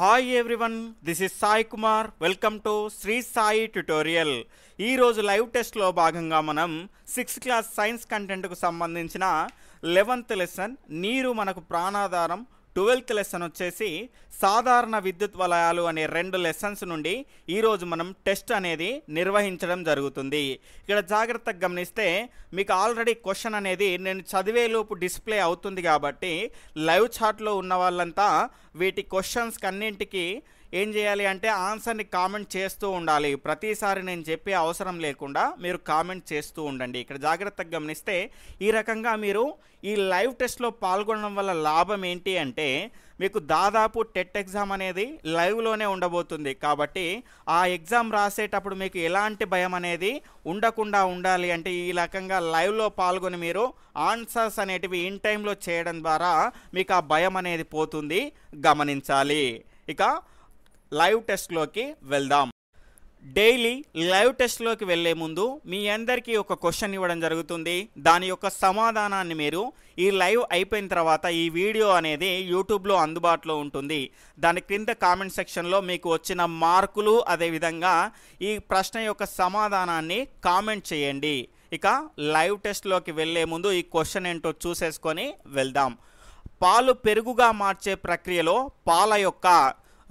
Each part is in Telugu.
hi everyone this is Sai Kumar welcome to Shri Sai tutorial ఈరోజు లైవ్ టెస్ట్లో భాగంగా మనం సిక్స్త్ క్లాస్ సైన్స్ కంటెంట్కు సంబంధించిన లెవెన్త్ లెసన్ నీరు మనకు ప్రాణాధారం ట్వెల్త్ లెసన్ వచ్చేసి సాధారణ విద్యుత్ వలయాలు అనే రెండు లెసన్స్ నుండి ఈరోజు మనం టెస్ట్ అనేది నిర్వహించడం జరుగుతుంది ఇక్కడ జాగ్రత్తగా గమనిస్తే మీకు ఆల్రెడీ క్వశ్చన్ అనేది నేను చదివేలోపు డిస్ప్లే అవుతుంది కాబట్టి లైవ్ చాట్లో ఉన్న వాళ్ళంతా వీటి క్వశ్చన్స్కి అన్నింటికి ఏం చేయాలి అంటే ఆన్సర్ని కామెంట్ చేస్తూ ఉండాలి ప్రతిసారి నేను చెప్పే అవసరం లేకుండా మీరు కామెంట్ చేస్తూ ఉండండి ఇక్కడ జాగ్రత్తగా గమనిస్తే ఈ రకంగా మీరు ఈ లైవ్ టెస్ట్లో పాల్గొనడం వల్ల లాభం ఏంటి అంటే మీకు దాదాపు టెట్ ఎగ్జామ్ అనేది లైవ్లోనే ఉండబోతుంది కాబట్టి ఆ ఎగ్జామ్ రాసేటప్పుడు మీకు ఎలాంటి భయం అనేది ఉండకుండా ఉండాలి అంటే ఈ రకంగా లైవ్లో పాల్గొని మీరు ఆన్సర్స్ అనేటివి ఇన్ టైంలో చేయడం ద్వారా మీకు ఆ భయం అనేది పోతుంది గమనించాలి ఇక లైవ్ టెస్ట్లోకి వెళ్దాం డైలీ లైవ్ టెస్ట్లోకి వెళ్ళే ముందు మీ అందరికీ ఒక క్వశ్చన్ ఇవ్వడం జరుగుతుంది దాని యొక్క సమాధానాన్ని మీరు ఈ లైవ్ అయిపోయిన తర్వాత ఈ వీడియో అనేది యూట్యూబ్లో అందుబాటులో ఉంటుంది దాని క్రింద కామెంట్ సెక్షన్లో మీకు వచ్చిన మార్కులు అదేవిధంగా ఈ ప్రశ్న యొక్క సమాధానాన్ని కామెంట్ చేయండి ఇక లైవ్ టెస్ట్లోకి వెళ్ళే ముందు ఈ క్వశ్చన్ ఏంటో చూసేసుకొని వెళ్దాం పాలు పెరుగుగా మార్చే ప్రక్రియలో పాల యొక్క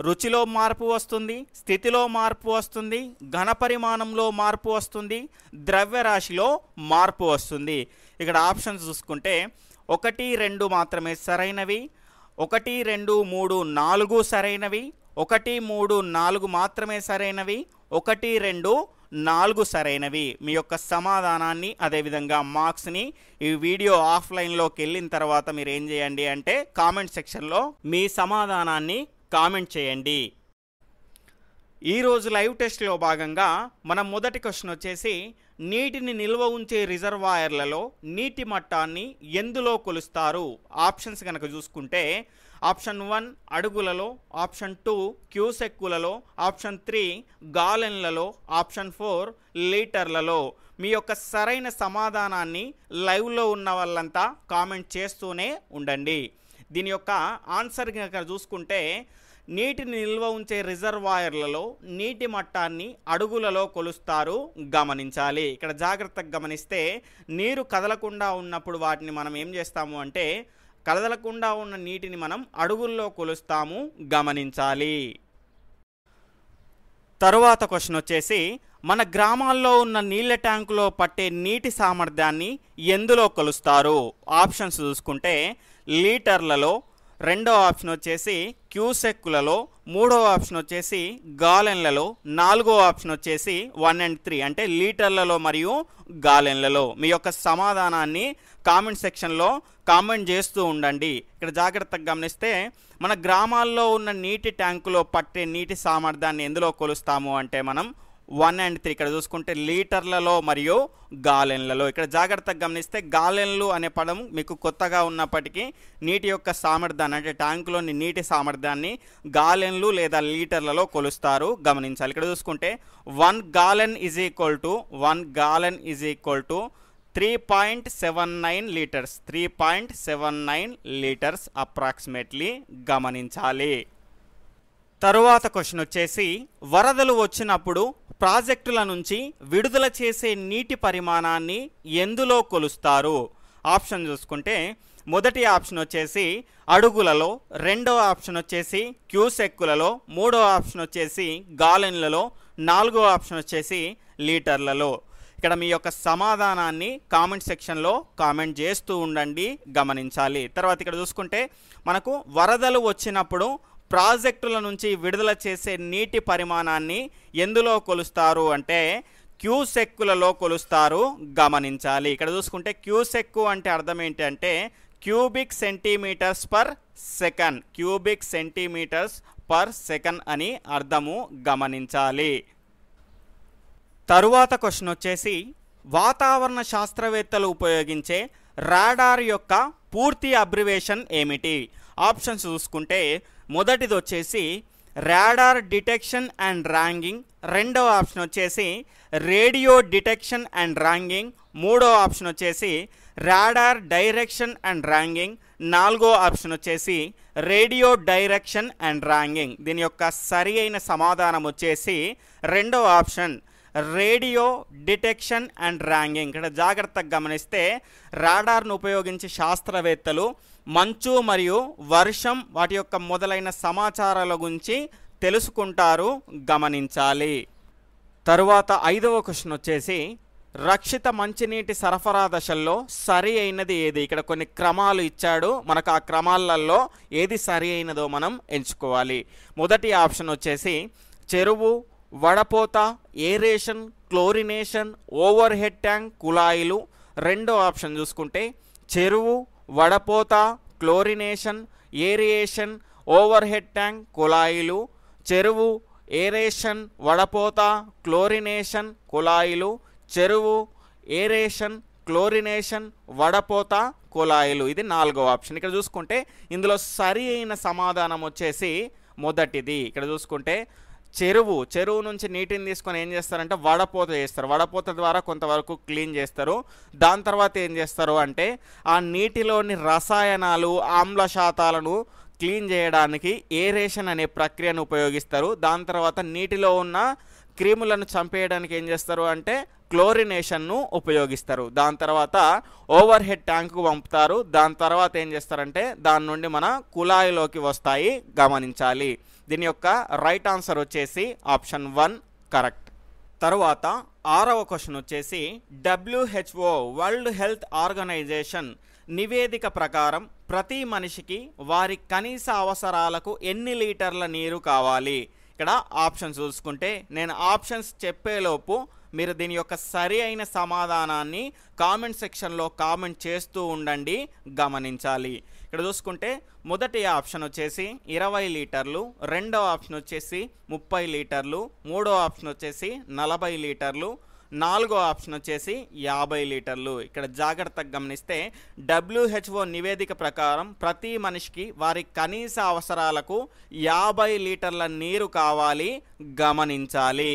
రుచిలో మార్పు వస్తుంది స్థితిలో మార్పు వస్తుంది ఘనపరిమాణంలో మార్పు వస్తుంది ద్రవ్యరాశిలో మార్పు వస్తుంది ఇక్కడ ఆప్షన్స్ చూసుకుంటే ఒకటి రెండు మాత్రమే సరైనవి ఒకటి రెండు మూడు నాలుగు సరైనవి ఒకటి మూడు నాలుగు మాత్రమే సరైనవి ఒకటి రెండు నాలుగు సరైనవి మీ యొక్క సమాధానాన్ని అదేవిధంగా మార్క్స్ని ఈ వీడియో ఆఫ్లైన్లోకి వెళ్ళిన తర్వాత మీరు ఏం చేయండి అంటే కామెంట్ సెక్షన్లో మీ సమాధానాన్ని కామెంట్ చేయండి ఈరోజు లైవ్ టెస్ట్లో భాగంగా మన మొదటి క్వశ్చన్ వచ్చేసి నీటిని నిల్వ ఉంచే రిజర్వాయర్లలో నీటి మట్టాన్ని ఎందులో కొలుస్తారు ఆప్షన్స్ కనుక చూసుకుంటే ఆప్షన్ వన్ అడుగులలో ఆప్షన్ టూ క్యూసెక్కులలో ఆప్షన్ త్రీ గాలెన్లలో ఆప్షన్ ఫోర్ లీటర్లలో మీ యొక్క సరైన సమాధానాన్ని లైవ్లో ఉన్న వాళ్ళంతా కామెంట్ చేస్తూనే ఉండండి దీని యొక్క ఆన్సర్ కనుక చూసుకుంటే నీటిని నిల్వ ఉంచే రిజర్వాయర్లలో నీటి మట్టాన్ని అడుగులలో కొలుస్తారు గమనించాలి ఇక్కడ జాగ్రత్తగా గమనిస్తే నీరు కదలకుండా ఉన్నప్పుడు వాటిని మనం ఏం చేస్తాము అంటే కదలకుండా ఉన్న నీటిని మనం అడుగుల్లో కొలుస్తాము గమనించాలి తరువాత క్వశ్చన్ వచ్చేసి మన గ్రామాల్లో ఉన్న నీళ్ళ ట్యాంకులో పట్టే నీటి సామర్థ్యాన్ని ఎందులో కొలుస్తారు ఆప్షన్స్ చూసుకుంటే లీటర్లలో రెండో ఆప్షన్ వచ్చేసి క్యూసెక్కులలో మూడో ఆప్షన్ వచ్చేసి గాలెన్లలో నాలుగో ఆప్షన్ వచ్చేసి వన్ అండ్ త్రీ అంటే లీటర్లలో మరియు గాలెన్లలో మీ యొక్క సమాధానాన్ని కామెంట్ సెక్షన్లో కామెంట్ చేస్తూ ఉండండి ఇక్కడ జాగ్రత్తగా గమనిస్తే మన గ్రామాల్లో ఉన్న నీటి ట్యాంకులో పట్టే నీటి సామర్థ్యాన్ని ఎందులో కొలుస్తాము అంటే మనం వన్ అండ్ త్రీ ఇక్కడ చూసుకుంటే లీటర్లలో మరియు గాలెన్లలో ఇక్కడ జాగ్రత్తగా గమనిస్తే గాలెన్లు అనే పదం మీకు కొత్తగా ఉన్నప్పటికీ నీటి యొక్క సామర్థ్యాన్ని అంటే ట్యాంకులోని నీటి సామర్థ్యాన్ని గాలెన్లు లేదా లీటర్లలో కొలుస్తారు గమనించాలి ఇక్కడ చూసుకుంటే one gallon is equal to one gallon is equal to three point seven nine litres three point seven nine litres approximately గమనించాలి తరువాత క్వశ్చన్ వచ్చేసి వరదలు వచ్చినప్పుడు ప్రాజెక్టుల నుంచి విడుదల చేసే నీటి పరిమాణాన్ని ఎందులో కొలుస్తారు ఆప్షన్ చూసుకుంటే మొదటి ఆప్షన్ వచ్చేసి అడుగులలో రెండవ ఆప్షన్ వచ్చేసి క్యూసెక్కులలో మూడవ ఆప్షన్ వచ్చేసి గాలెన్లలో నాలుగవ ఆప్షన్ వచ్చేసి లీటర్లలో ఇక్కడ మీ యొక్క సమాధానాన్ని కామెంట్ సెక్షన్లో కామెంట్ చేస్తూ ఉండండి గమనించాలి తర్వాత ఇక్కడ చూసుకుంటే మనకు వరదలు వచ్చినప్పుడు ప్రాజెక్టుల నుంచి విడుదల చేసే నీటి పరిమాణాన్ని ఎందులో కొలుస్తారు అంటే క్యూసెక్కులలో కొలుస్తారు గమనించాలి ఇక్కడ చూసుకుంటే క్యూసెక్కు అంటే అర్థం ఏంటంటే cubic centimetres per second cubic centimetres per second అని అర్థము గమనించాలి తరువాత క్వశ్చన్ వచ్చేసి వాతావరణ శాస్త్రవేత్తలు ఉపయోగించే రాడార్ యొక్క పూర్తి అబ్రివేషన్ ఏమిటి ఆప్షన్స్ చూసుకుంటే మొదటిది వచ్చేసి రాడార్ డిటెక్షన్ అండ్ ర్యాంగింగ్ రెండవ ఆప్షన్ వచ్చేసి రేడియో డిటెక్షన్ అండ్ ర్యాంగింగ్ మూడో ఆప్షన్ వచ్చేసి రాడార్ డైరెక్షన్ అండ్ ర్యాంగింగ్ నాలుగో ఆప్షన్ వచ్చేసి రేడియో డైరెక్షన్ అండ్ ర్యాంగింగ్ దీని యొక్క సరి అయిన సమాధానం వచ్చేసి రెండవ option radio detection and ranging ఇక్కడ జాగ్రత్తగా గమనిస్తే రాడార్ను ఉపయోగించి శాస్త్రవేత్తలు మంచు మరియు వర్షం వాటి యొక్క మొదలైన సమాచారాల గురించి తెలుసుకుంటారు గమనించాలి తరువాత ఐదవ క్వశ్చన్ వచ్చేసి రక్షిత మంచినీటి సరఫరా దశల్లో సరి అయినది ఏది ఇక్కడ కొన్ని క్రమాలు ఇచ్చాడు మనకు ఆ క్రమాలలో ఏది సరి అయినదో మనం ఎంచుకోవాలి మొదటి ఆప్షన్ వచ్చేసి చెరువు వడపోత aeration chlorination overhead tank కుళాయిలు రెండో ఆప్షన్ చూసుకుంటే చెరువు వడపోత chlorination aeration overhead tank కుళాయిలు చెరువు ఏరేషన్ వడపోత క్లోరినేషన్ కుళాయిలు చెరువు ఏరేషన్ క్లోరినేషన్ వడపోత కుళాయిలు ఇది నాలుగో ఆప్షన్ ఇక్కడ చూసుకుంటే ఇందులో సరి అయిన సమాధానం వచ్చేసి మొదటిది ఇక్కడ చూసుకుంటే చెరువు చెరువు నుంచి నీటిని తీసుకొని ఏం చేస్తారంటే వడపోత చేస్తారు వడపోత ద్వారా కొంతవరకు క్లీన్ చేస్తారు దాని తర్వాత ఏం చేస్తారు అంటే ఆ నీటిలోని రసాయనాలు ఆమ్ల శాతాలను క్లీన్ చేయడానికి ఏరేషన్ అనే ప్రక్రియను ఉపయోగిస్తారు దాని తర్వాత నీటిలో ఉన్న క్రిములను చంపేయడానికి ఏం చేస్తారు అంటే క్లోరినేషన్ను ఉపయోగిస్తారు దాని తర్వాత ఓవర్ హెడ్ ట్యాంక్కు పంపుతారు దాని తర్వాత ఏం చేస్తారంటే దాని నుండి మన కుళాయిలోకి వస్తాయి గమనించాలి దీని యొక్క రైట్ ఆన్సర్ వచ్చేసి ఆప్షన్ వన్ కరెక్ట్ తరువాత ఆరవ క్వశ్చన్ వచ్చేసి డబ్ల్యూహెచ్ఓ వరల్డ్ హెల్త్ ఆర్గనైజేషన్ నివేదిక ప్రకారం ప్రతి మనిషికి వారి కనీస అవసరాలకు ఎన్ని లీటర్ల నీరు కావాలి ఇక్కడ ఆప్షన్స్ చూసుకుంటే నేను ఆప్షన్స్ చెప్పేలోపు మీరు దీని యొక్క సరి అయిన సమాధానాన్ని కామెంట్ సెక్షన్లో కామెంట్ చేస్తూ ఉండండి గమనించాలి ఇక్కడ చూసుకుంటే మొదటి ఆప్షన్ వచ్చేసి ఇరవై లీటర్లు రెండో ఆప్షన్ వచ్చేసి ముప్పై లీటర్లు మూడో ఆప్షన్ వచ్చేసి నలభై లీటర్లు నాలుగో ఆప్షన్ వచ్చేసి యాభై లీటర్లు ఇక్కడ జాగ్రత్తగా గమనిస్తే డబ్ల్యూహెచ్ఓ నివేదిక ప్రకారం ప్రతి మనిషికి వారి కనీస అవసరాలకు యాభై లీటర్ల నీరు కావాలి గమనించాలి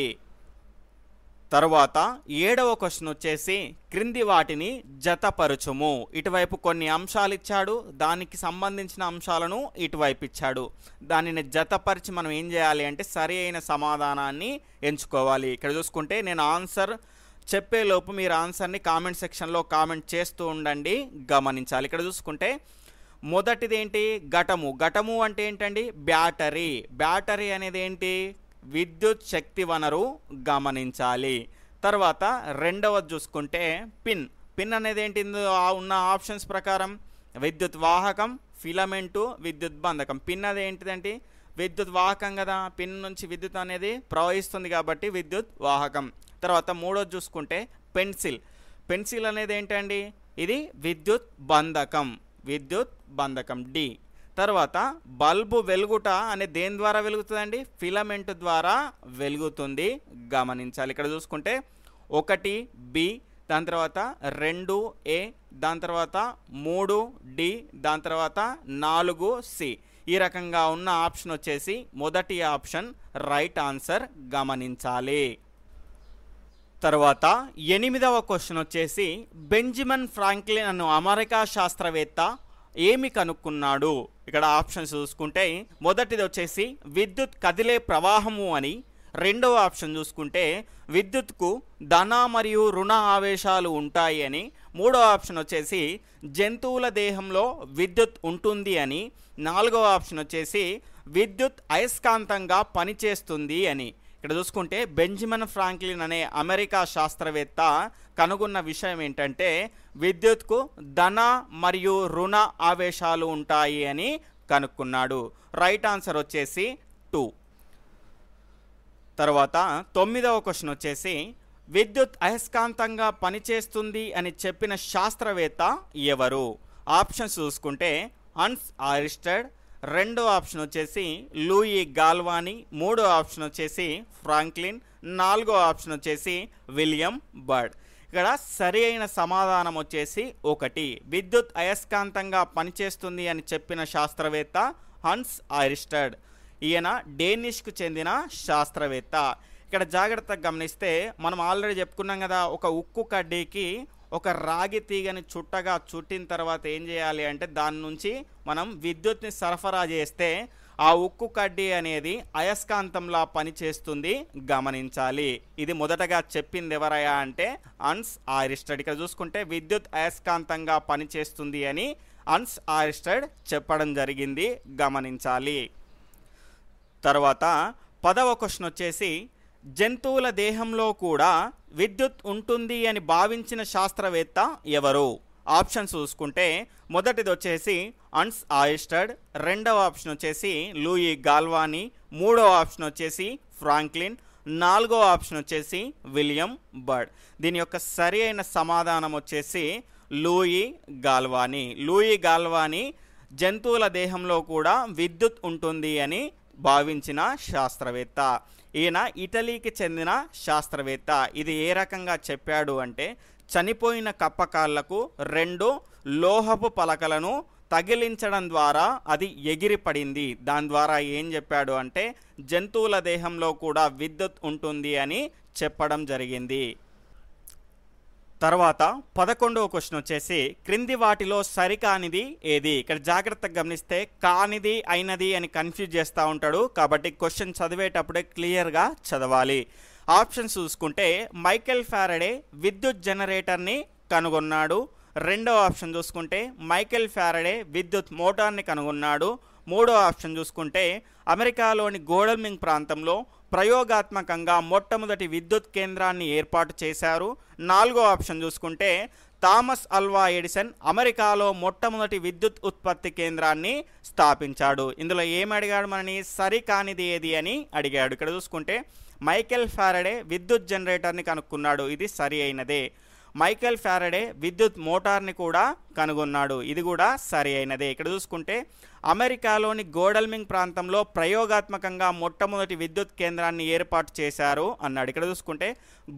తర్వాత ఏడవ క్వశ్చన్ వచ్చేసి క్రింది వాటిని జతపరుచుము ఇటువైపు కొన్ని అంశాలు ఇచ్చాడు దానికి సంబంధించిన అంశాలను ఇటువైపు ఇచ్చాడు దానిని జతపరిచి మనం ఏం చేయాలి అంటే సరి అయిన సమాధానాన్ని ఎంచుకోవాలి ఇక్కడ చూసుకుంటే నేను ఆన్సర్ చెప్పేలోపు మీరు ఆన్సర్ని కామెంట్ సెక్షన్లో కామెంట్ చేస్తూ ఉండండి గమనించాలి ఇక్కడ చూసుకుంటే మొదటిది ఏంటి ఘటము ఘటము అంటే ఏంటండి బ్యాటరీ బ్యాటరీ అనేది ఏంటి విద్యుత్ శక్తి వనరు గమనించాలి తర్వాత రెండవది చూసుకుంటే పిన్ పిన్ అనేది ఏంటి ఉన్న ఆప్షన్స్ ప్రకారం విద్యుత్ వాహకం ఫిలమెంటు విద్యుత్ బంధకం పిన్ అది ఏంటిదండి విద్యుత్ వాహకం కదా పిన్ నుంచి విద్యుత్ అనేది ప్రవహిస్తుంది కాబట్టి విద్యుత్ వాహకం తర్వాత మూడోది చూసుకుంటే పెన్సిల్ పెన్సిల్ అనేది ఏంటండి ఇది విద్యుత్ బంధకం విద్యుత్ బంధకం డి తర్వాత బల్బు వెలుగుట అనే దేని ద్వారా వెలుగుతుందండి ఫిలమెంట్ ద్వారా వెలుగుతుంది గమనించాలి ఇక్కడ చూసుకుంటే ఒకటి బి దాని తర్వాత రెండు ఏ దాని తర్వాత మూడు డి దాని తర్వాత నాలుగు సి ఈ రకంగా ఉన్న ఆప్షన్ వచ్చేసి మొదటి ఆప్షన్ రైట్ ఆన్సర్ గమనించాలి తర్వాత ఎనిమిదవ క్వశ్చన్ వచ్చేసి బెంజమిన్ ఫ్రాంక్లిన్ అను అమెరికా శాస్త్రవేత్త ఏమి కనుక్కున్నాడు ఇక్కడ ఆప్షన్స్ చూసుకుంటే మొదటిది వచ్చేసి విద్యుత్ కదిలే ప్రవాహము అని రెండవ ఆప్షన్ చూసుకుంటే విద్యుత్కు ధన మరియు రుణ ఆవేశాలు ఉంటాయి అని మూడవ ఆప్షన్ వచ్చేసి జంతువుల దేహంలో విద్యుత్ ఉంటుంది అని నాలుగవ ఆప్షన్ వచ్చేసి విద్యుత్ అయస్కాంతంగా పనిచేస్తుంది అని ఇక్కడ చూసుకుంటే బెంజమిన్ ఫ్రాంక్లిన్ అనే అమెరికా శాస్త్రవేత్త కనుగొన్న విషయం ఏంటంటే విద్యుత్కు ధన మరియు రుణ ఆవేశాలు ఉంటాయి అని కనుక్కున్నాడు రైట్ ఆన్సర్ వచ్చేసి టూ తర్వాత తొమ్మిదవ క్వశ్చన్ వచ్చేసి విద్యుత్ అయస్కాంతంగా పనిచేస్తుంది అని చెప్పిన శాస్త్రవేత్త ఎవరు ఆప్షన్స్ చూసుకుంటే అన్స్ ఆరిస్టెడ్ రెండో ఆప్షన్ వచ్చేసి లూయి గాల్వాని మూడో ఆప్షన్ వచ్చేసి ఫ్రాంక్లిన్ నాలుగో ఆప్షన్ వచ్చేసి విలియం బర్డ్ ఇక్కడ సరి అయిన సమాధానం వచ్చేసి ఒకటి విద్యుత్ అయస్కాంతంగా పనిచేస్తుంది అని చెప్పిన శాస్త్రవేత్త హన్స్ ఆరిస్టర్డ్ ఈయన డేనిష్కు చెందిన శాస్త్రవేత్త ఇక్కడ జాగ్రత్తగా గమనిస్తే మనం ఆల్రెడీ చెప్పుకున్నాం కదా ఒక ఉక్కు కడ్డీకి ఒక రాగి తీగని చుట్టగా చుట్టిన తర్వాత ఏం చేయాలి అంటే దాని నుంచి మనం విద్యుత్ని సరఫరా చేస్తే ఆ ఉక్కు కడ్డీ అనేది అయస్కాంతంలా పనిచేస్తుంది గమనించాలి ఇది మొదటగా చెప్పింది ఎవరయా అంటే అన్స్ ఆరిస్టర్డ్ ఇక్కడ చూసుకుంటే విద్యుత్ అయస్కాంతంగా పనిచేస్తుంది అని అన్స్ ఆరిస్టర్డ్ చెప్పడం జరిగింది గమనించాలి తర్వాత పదవ క్వశ్చన్ వచ్చేసి జంతువుల దేహంలో కూడా విద్యుత్ ఉంటుంది అని భావించిన శాస్త్రవేత్త ఎవరు ఆప్షన్స్ చూసుకుంటే మొదటిది వచ్చేసి అన్స్ ఆయిస్టర్డ్ రెండవ ఆప్షన్ వచ్చేసి లూయి గాల్వానీ మూడవ ఆప్షన్ వచ్చేసి ఫ్రాంక్లిన్ నాలుగో ఆప్షన్ వచ్చేసి విలియం బర్డ్ దీని యొక్క సరి అయిన సమాధానం వచ్చేసి లూయి గాల్వానీ లూయి గాల్వానీ జంతువుల దేహంలో కూడా విద్యుత్ ఉంటుంది అని భావించిన శాస్త్రవేత్త ఈయన ఇటలీకి చెందిన శాస్త్రవేత్త ఇది ఏ రకంగా చెప్పాడు అంటే చనిపోయిన కప్పకాళ్లకు రెండు లోహపు పలకలను తగిలించడం ద్వారా అది ఎగిరిపడింది దాని ద్వారా ఏం చెప్పాడు అంటే జంతువుల దేహంలో కూడా విద్యుత్ ఉంటుంది అని చెప్పడం జరిగింది తర్వాత పదకొండవ క్వశ్చన్ వచ్చేసి క్రింది వాటిలో సరికానిది ఏది ఇక్కడ జాగ్రత్తగా గమనిస్తే కానిది అయినది అని కన్ఫ్యూజ్ చేస్తూ ఉంటాడు కాబట్టి క్వశ్చన్ చదివేటప్పుడే క్లియర్గా చదవాలి ఆప్షన్స్ చూసుకుంటే మైకెల్ ఫ్యారడే విద్యుత్ జనరేటర్ని కనుగొన్నాడు రెండో ఆప్షన్ చూసుకుంటే మైకెల్ ఫ్యారడే విద్యుత్ మోటార్ని కనుగొన్నాడు మూడో ఆప్షన్ చూసుకుంటే అమెరికాలోని గోడల్మింగ్ ప్రాంతంలో ప్రయోగాత్మకంగా మొట్టమొదటి విద్యుత్ కేంద్రాన్ని ఏర్పాటు చేశారు నాలుగో ఆప్షన్ చూసుకుంటే థామస్ అల్వా ఎడిసన్ అమెరికాలో మొట్టమొదటి విద్యుత్ ఉత్పత్తి కేంద్రాన్ని స్థాపించాడు ఇందులో అడిగాడు మనని సరికానిది ఏది అని అడిగాడు ఇక్కడ చూసుకుంటే మైకెల్ ఫారడే విద్యుత్ జనరేటర్ని కనుక్కున్నాడు ఇది సరి అయినదే మైకేల్ ఫ్యారడే విద్యుత్ మోటార్ని కూడా కనుగొన్నాడు ఇది కూడా సరి అయినదే ఇక్కడ చూసుకుంటే అమెరికాలోని గోడల్మింగ్ ప్రాంతంలో ప్రయోగాత్మకంగా మొట్టమొదటి విద్యుత్ కేంద్రాన్ని ఏర్పాటు చేశారు అన్నాడు ఇక్కడ చూసుకుంటే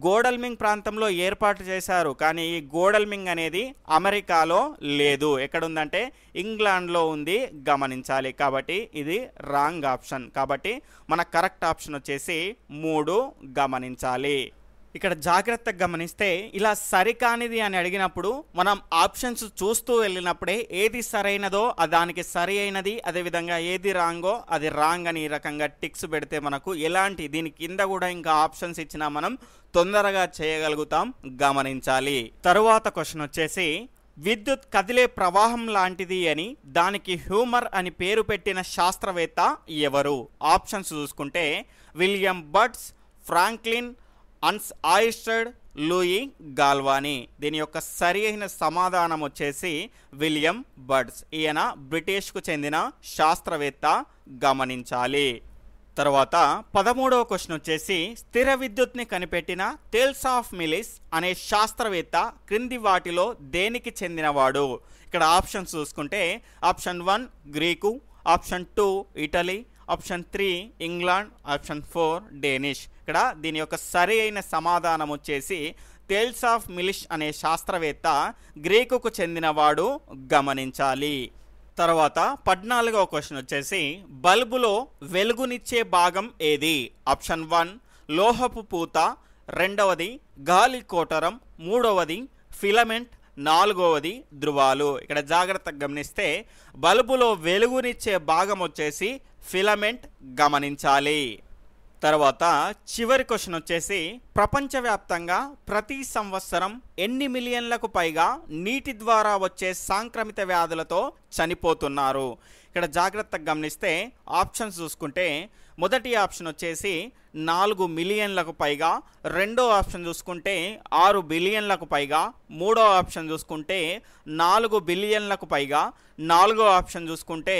గోడల్మింగ్ ప్రాంతంలో ఏర్పాటు చేశారు కానీ ఈ గోడల్మింగ్ అనేది అమెరికాలో లేదు ఎక్కడుందంటే ఇంగ్లాండ్లో ఉంది గమనించాలి కాబట్టి ఇది రాంగ్ ఆప్షన్ కాబట్టి మన కరెక్ట్ ఆప్షన్ వచ్చేసి మూడు గమనించాలి ఇక్కడ జాగ్రత్తగా గమనిస్తే ఇలా సరికానిది అని అడిగినప్పుడు మనం ఆప్షన్స్ చూస్తూ వెళ్ళినప్పుడే ఏది సరైనదో దానికి సరి అయినది అదేవిధంగా ఏది రాంగో అది రాంగ్ అని ఈ రకంగా టిక్స్ పెడితే మనకు ఎలాంటి దీని కింద కూడా ఇంకా ఆప్షన్స్ ఇచ్చినా మనం తొందరగా చేయగలుగుతాం గమనించాలి తరువాత క్వశ్చన్ వచ్చేసి విద్యుత్ కదిలే ప్రవాహం లాంటిది అని దానికి హ్యూమర్ అని పేరు పెట్టిన శాస్త్రవేత్త ఎవరు ఆప్షన్స్ చూసుకుంటే విలియం బట్స్ ఫ్రాంక్లిన్ అన్స్ ఆయిస్టర్డ్ లూయి గాల్వానీ దీని యొక్క సరి అయిన సమాధానం వచ్చేసి విలియం బర్డ్స్ ఈయన బ్రిటిష్కు చెందిన శాస్త్రవేత్త గమనించాలి తర్వాత పదమూడవ క్వశ్చన్ వచ్చేసి స్థిర విద్యుత్ని కనిపెట్టిన తేల్స్ ఆఫ్ మిలిస్ అనే శాస్త్రవేత్త క్రింది వాటిలో దేనికి చెందినవాడు ఇక్కడ ఆప్షన్స్ చూసుకుంటే option one Greek option two Italy option three England option four Danish ఇక్కడ దీని యొక్క సరి అయిన సమాధానం వచ్చేసి తేల్స్ ఆఫ్ మిలిష్ అనే శాస్త్రవేత్త గ్రీకుకు చెందినవాడు గమనించాలి తర్వాత పద్నాలుగవ క్వశ్చన్ వచ్చేసి బల్బులో వెలుగునిచ్చే భాగం ఏది ఆప్షన్ వన్ లోహపు పూత రెండవది గాలి కోటరం మూడవది ఫిలమెంట్ నాలుగవది ధృవాలు ఇక్కడ జాగ్రత్తగా గమనిస్తే బల్బులో వెలుగునిచ్చే భాగం వచ్చేసి ఫిలమెంట్ గమనించాలి తర్వాత చివరి క్వశ్చన్ వచ్చేసి ప్రపంచవ్యాప్తంగా ప్రతి సంవత్సరం ఎన్ని మిలియన్లకు పైగా నీటి ద్వారా వచ్చే సాంక్రమిత వ్యాధులతో చనిపోతున్నారు ఇక్కడ జాగ్రత్తగా గమనిస్తే ఆప్షన్స్ చూసుకుంటే మొదటి ఆప్షన్ వచ్చేసి నాలుగు మిలియన్లకు పైగా రెండో ఆప్షన్ చూసుకుంటే ఆరు బిలియన్లకు పైగా మూడో ఆప్షన్ చూసుకుంటే నాలుగు బిలియన్లకు పైగా నాలుగో ఆప్షన్ చూసుకుంటే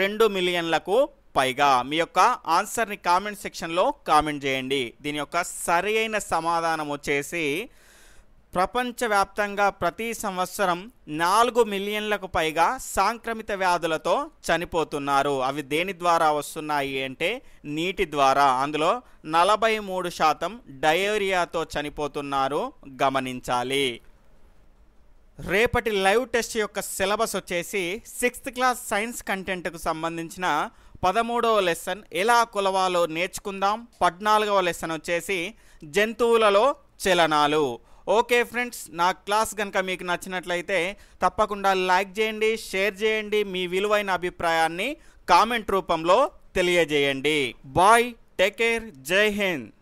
రెండు మిలియన్లకు పైగా మీ యొక్క ఆన్సర్ని కామెంట్ సెక్షన్లో కామెంట్ చేయండి దీని యొక్క సరి అయిన సమాధానం వచ్చేసి ప్రపంచవ్యాప్తంగా ప్రతి సంవత్సరం నాలుగు మిలియన్లకు పైగా సాంక్రమిత వ్యాధులతో చనిపోతున్నారు అవి దేని ద్వారా వస్తున్నాయి అంటే నీటి ద్వారా అందులో నలభై మూడు శాతం డయేరియాతో చనిపోతున్నారు గమనించాలి రేపటి లైవ్ టెస్ట్ యొక్క సిలబస్ వచ్చేసి సిక్స్త్ క్లాస్ సైన్స్ కంటెంట్కు సంబంధించిన పదమూడవ లెసన్ ఎలా కొలవాలో నేర్చుకుందాం పద్నాలుగవ లెసన్ వచ్చేసి జంతువులలో చలనాలు ఓకే ఫ్రెండ్స్ నా క్లాస్ కనుక మీకు నచ్చినట్లయితే తప్పకుండా లైక్ చేయండి షేర్ చేయండి మీ విలువైన అభిప్రాయాన్ని కామెంట్ రూపంలో తెలియజేయండి బాయ్ టేక్ కేర్ జై హింద్